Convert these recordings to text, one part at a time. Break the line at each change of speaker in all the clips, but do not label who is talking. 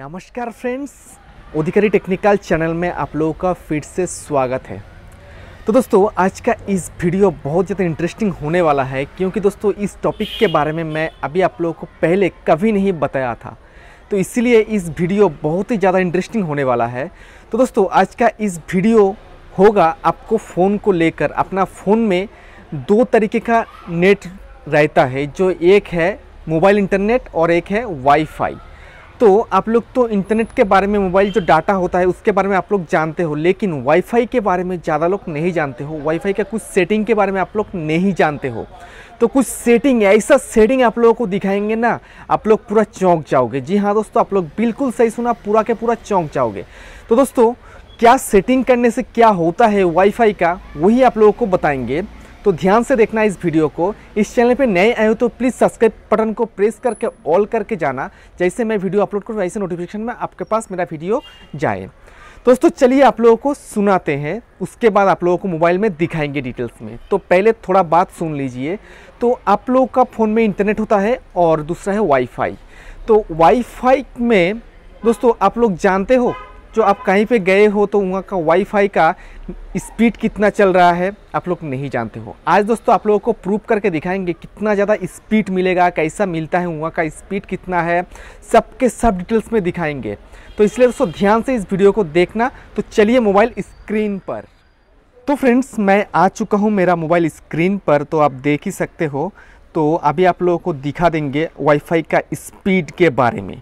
नमस्कार फ्रेंड्स अधिकारी technical channel में आप लोगों का फिर से स्वागत है तो दोस्तों आज का इस वीडियो बहुत ज़्यादा इंटरेस्टिंग होने वाला है क्योंकि दोस्तों इस टॉपिक के बारे में मैं अभी आप लोगों को पहले कभी नहीं बताया था तो इसीलिए इस वीडियो बहुत ही ज़्यादा इंटरेस्टिंग होने वाला है तो दोस्तों आज का इस वीडियो होगा आपको फ़ोन को लेकर अपना फ़ोन में दो तरीके का नेट रहता है जो एक है मोबाइल इंटरनेट और एक है वाईफाई तो आप लोग तो इंटरनेट के बारे में मोबाइल जो डाटा होता है उसके बारे में आप लोग जानते हो लेकिन वाईफाई के बारे में ज़्यादा लोग नहीं जानते हो वाईफाई का कुछ सेटिंग के बारे में आप लोग नहीं जानते हो तो कुछ सेटिंग ऐसा सेटिंग आप लोगों को दिखाएंगे ना आप लोग पूरा चौंक जाओगे जी हाँ दोस्तों आप लोग बिल्कुल सही सुना पूरा के पूरा चौंक जाओगे तो दोस्तों क्या सेटिंग करने से क्या होता है वाईफाई का वही आप लोगों को बताएंगे तो ध्यान से देखना इस वीडियो को इस चैनल पे नए आए हो तो प्लीज़ सब्सक्राइब बटन को प्रेस करके ऑल करके जाना जैसे मैं वीडियो अपलोड करूँ वैसे नोटिफिकेशन में आपके पास मेरा वीडियो जाए दोस्तों चलिए आप लोगों को सुनाते हैं उसके बाद आप लोगों को मोबाइल में दिखाएंगे डिटेल्स में तो पहले थोड़ा बात सुन लीजिए तो आप लोगों का फ़ोन में इंटरनेट होता है और दूसरा है वाईफाई तो वाईफाई में दोस्तों आप लोग जानते हो जो आप कहीं पे गए हो तो वहाँ का वाईफाई का स्पीड कितना चल रहा है आप लोग नहीं जानते हो आज दोस्तों आप लोगों को प्रूव करके दिखाएंगे कितना ज़्यादा स्पीड मिलेगा कैसा मिलता है वहाँ का स्पीड कितना है सबके सब डिटेल्स में दिखाएंगे तो इसलिए दोस्तों ध्यान से इस वीडियो को देखना तो चलिए मोबाइल स्क्रीन पर तो फ्रेंड्स मैं आ चुका हूँ मेरा मोबाइल स्क्रीन पर तो आप देख ही सकते हो तो अभी आप लोगों को दिखा देंगे वाईफाई का स्पीड के बारे में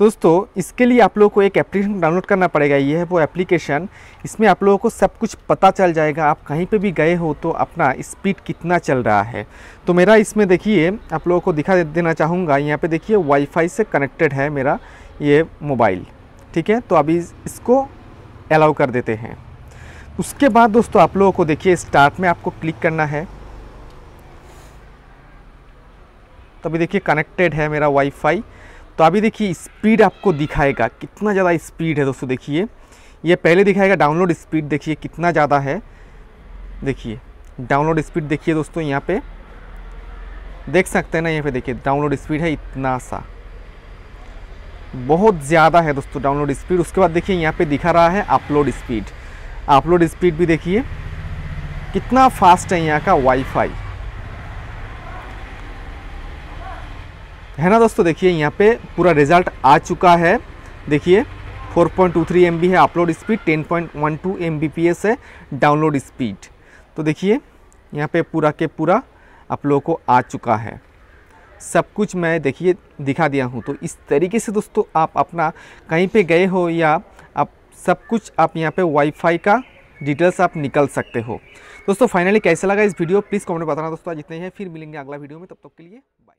दोस्तों इसके लिए आप लोगों को एक एप्लीकेशन डाउनलोड करना पड़ेगा ये है वो एप्लीकेशन इसमें आप लोगों को सब कुछ पता चल जाएगा आप कहीं पे भी गए हो तो अपना स्पीड कितना चल रहा है तो मेरा इसमें देखिए आप लोगों को दिखा देना चाहूँगा यहाँ पे देखिए वाईफाई से कनेक्टेड है मेरा ये मोबाइल ठीक है तो अभी इसको अलाउ कर देते हैं उसके बाद दोस्तों आप लोगों को देखिए स्टार्ट में आपको क्लिक करना है तो अभी देखिए कनेक्टेड है मेरा वाईफाई तो अभी देखिए स्पीड आपको दिखाएगा कितना ज़्यादा स्पीड है दोस्तों देखिए ये पहले दिखाएगा डाउनलोड स्पीड देखिए कितना ज़्यादा है देखिए डाउनलोड स्पीड देखिए दोस्तों यहाँ पे देख सकते हैं ना यहाँ पे देखिए डाउनलोड स्पीड है इतना सा बहुत ज़्यादा है दोस्तों डाउनलोड स्पीड उसके बाद देखिए यहाँ पे दिखा रहा है अपलोड स्पीड अपलोड स्पीड भी देखिए कितना फास्ट है यहाँ का वाईफाई है ना दोस्तों देखिए यहाँ पे पूरा रिजल्ट आ चुका है देखिए 4.23 पॉइंट है अपलोड स्पीड 10.12 पॉइंट है डाउनलोड स्पीड तो देखिए यहाँ पे पूरा के पूरा आप लोगों को आ चुका है सब कुछ मैं देखिए दिखा दिया हूँ तो इस तरीके से दोस्तों आप अपना कहीं पे गए हो या आप सब कुछ आप यहाँ पे वाईफाई का डिटेल्स आप निकल सकते हो दोस्तों फाइनली कैसा लगा इस वीडियो प्लीज़ कमेंट बताना दोस्तों आज इतने हैं फिर मिलेंगे अगला वीडियो में तब तक के लिए